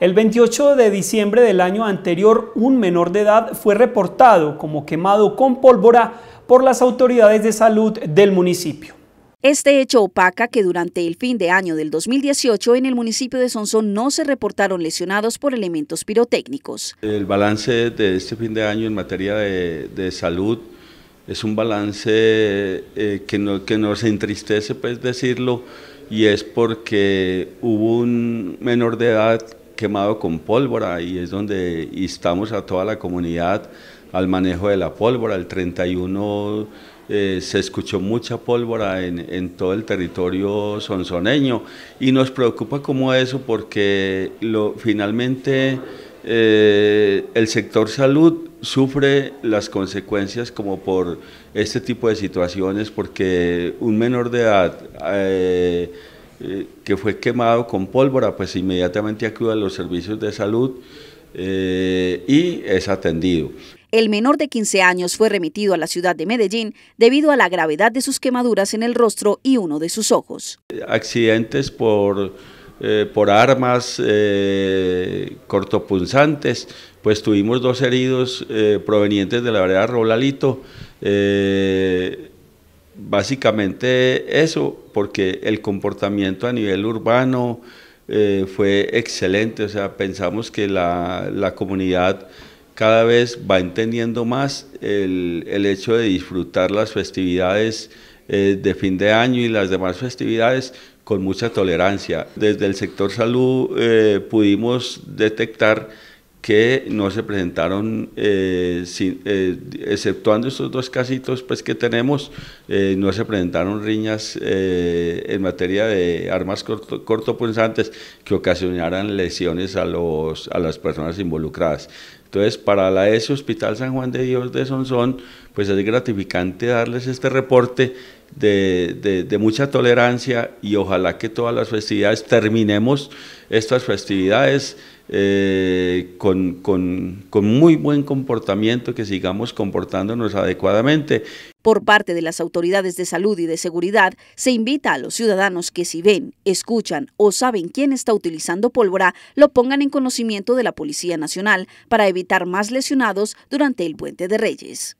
El 28 de diciembre del año anterior, un menor de edad fue reportado como quemado con pólvora por las autoridades de salud del municipio. Este hecho opaca que durante el fin de año del 2018 en el municipio de Sonsón no se reportaron lesionados por elementos pirotécnicos. El balance de este fin de año en materia de, salud es un balance eh, que, no, que nos entristece pues decirlo y es porque hubo un menor de edad quemado con pólvora y es donde estamos a toda la comunidad al manejo de la pólvora. El 31 eh, se escuchó mucha pólvora en, todo el territorio sonzoneño y nos preocupa como eso porque finalmente eh, el sector salud sufre las consecuencias como por este tipo de situaciones porque un menor de edad... Eh, eh, que fue quemado con pólvora, pues inmediatamente acude a los servicios de salud eh, y es atendido. El menor de 15 años fue remitido a la ciudad de Medellín debido a la gravedad de sus quemaduras en el rostro y uno de sus ojos. Accidentes por, eh, por armas cortopunzantes, pues tuvimos dos heridos provenientes de la vereda Rolalito básicamente eso, porque el comportamiento a nivel urbano eh, fue excelente, o sea, pensamos que la, comunidad cada vez va entendiendo más el, hecho de disfrutar las festividades eh, de fin de año y las demás festividades con mucha tolerancia. Desde el sector salud eh, pudimos detectar que no se presentaron, eh, eh, exceptuando estos dos casitos pues, que tenemos, eh, no se presentaron riñas en materia de armas corto, cortopunzantes que ocasionaran lesiones a, los, a las personas involucradas. Entonces, para la e S. Hospital San Juan de Dios de Sonsón, pues es gratificante darles este reporte de, de, de, mucha tolerancia y ojalá que todas las festividades terminemos estas festividades eh, con, con muy buen comportamiento, que sigamos comportándonos adecuadamente. Por parte de las autoridades de salud y de seguridad, se invita a los ciudadanos que si ven, escuchan o saben quién está utilizando pólvora, lo pongan en conocimiento de la Policía Nacional para evitar más lesionados durante el Puente de Reyes.